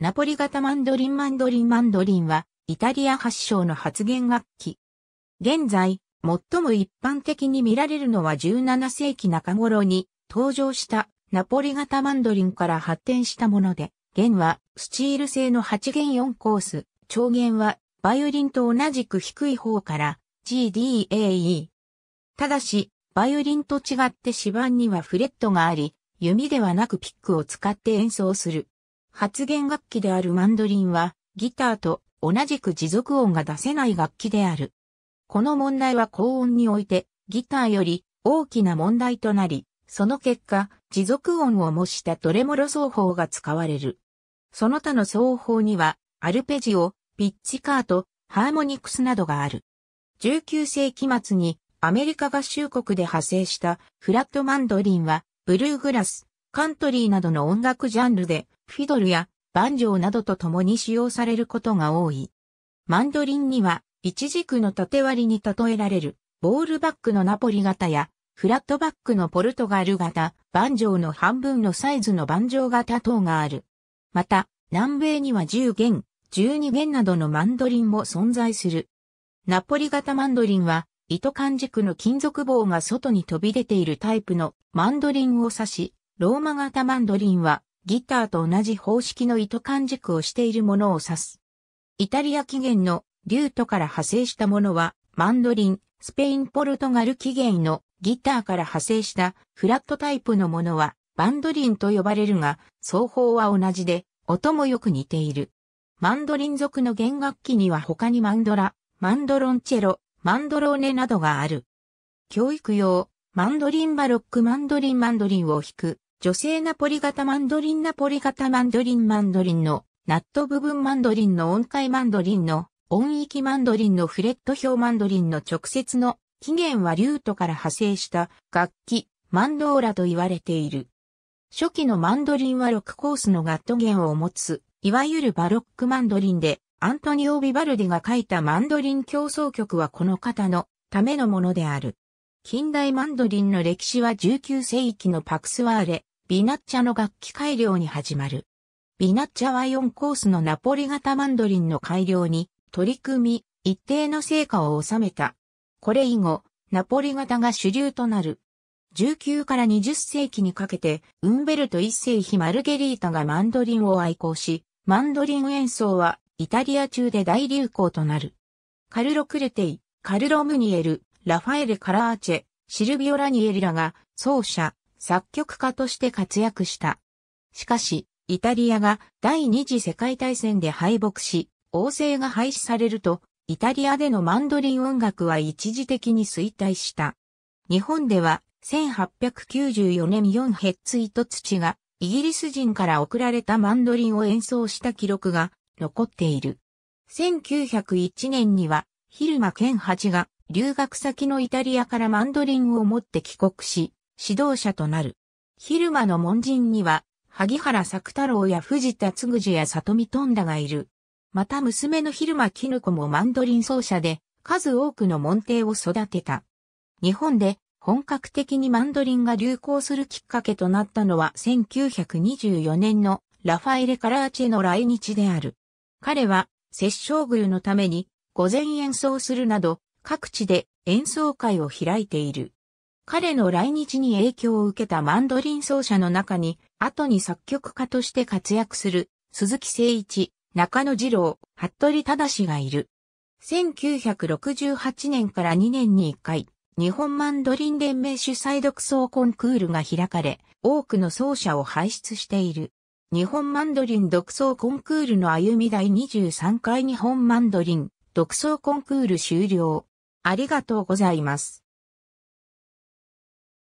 ナポリ型マンドリンマンドリンマンドリンは、イタリア発祥の発言楽器。現在、最も一般的に見られるのは17世紀中頃に登場したナポリ型マンドリンから発展したもので、弦はスチール製の8弦4コース、長弦はバイオリンと同じく低い方から GDAE。ただし、バイオリンと違って指板にはフレットがあり、弓ではなくピックを使って演奏する発言楽器であるマンドリンは、ギターと同じく持続音が出せない楽器である。この問題は高音において、ギターより大きな問題となり、その結果、持続音を模したトレモロ奏法が使われる。その他の奏法には、アルペジオ、ピッチカート、ハーモニクスなどがある。19世紀末にアメリカ合衆国で派生したフラットマンドリンは、ブルーグラス、カントリーなどの音楽ジャンルでフィドルやバンジョーなどと共に使用されることが多い。マンドリンには、一軸の縦割りに例えられる、ボールバックのナポリ型や、フラットバックのポルトガル型、バンジョーの半分のサイズのバンジョー型等がある。また、南米には10弦、12弦などのマンドリンも存在する。ナポリ型マンドリンは、糸管軸の金属棒が外に飛び出ているタイプのマンドリンを指し、ローマ型マンドリンはギターと同じ方式の糸管軸をしているものを指す。イタリア起源のリュートから派生したものは、マンドリン、スペイン・ポルトガル起源のギターから派生したフラットタイプのものは、バンドリンと呼ばれるが、奏法は同じで、音もよく似ている。マンドリン族の弦楽器には他にマンドラ、マンドロンチェロ、マンドローネなどがある。教育用、マンドリンバロックマンドリンマンドリンを弾く、女性ナポリ型マンドリンナポリ型マンドリンマンドリンの、ナット部分マンドリンの音階マンドリンの、音域マンドリンのフレット表マンドリンの直接の起源はリュートから派生した楽器、マンドーラと言われている。初期のマンドリンは6コースのガット弦を持つ、いわゆるバロックマンドリンで、アントニオ・ビバルディが書いたマンドリン競争曲はこの方のためのものである。近代マンドリンの歴史は19世紀のパクスワーレ、ビナッチャの楽器改良に始まる。ビナッチャは4コースのナポリ型マンドリンの改良に取り組み、一定の成果を収めた。これ以後、ナポリ型が主流となる。19から20世紀にかけて、ウンベルト一世妃マルゲリータがマンドリンを愛好し、マンドリン演奏はイタリア中で大流行となる。カルロ・クルテイ、カルロ・ムニエル、ラファエル・カラーチェ、シルビオ・ラニエリラが奏者、作曲家として活躍した。しかし、イタリアが第二次世界大戦で敗北し、王政が廃止されると、イタリアでのマンドリン音楽は一時的に衰退した。日本では、1894年4ヘッツイト土が、イギリス人から送られたマンドリンを演奏した記録が残っている。1901年には、昼間健八が留学先のイタリアからマンドリンを持って帰国し、指導者となる。昼間の門人には、萩原作太郎や藤田嗣次や里見ンダがいる。また娘の昼間絹子もマンドリン奏者で、数多くの門弟を育てた。日本で本格的にマンドリンが流行するきっかけとなったのは1924年のラファエレ・カラーチェの来日である。彼は摂政宮のために午前演奏するなど各地で演奏会を開いている。彼の来日に影響を受けたマンドリン奏者の中に、後に作曲家として活躍する、鈴木誠一、中野二郎、服部忠がいる。1968年から2年に1回、日本マンドリン連盟主催独奏コンクールが開かれ、多くの奏者を輩出している。日本マンドリン独奏コンクールの歩み第23回日本マンドリン独奏コンクール終了。ありがとうございます。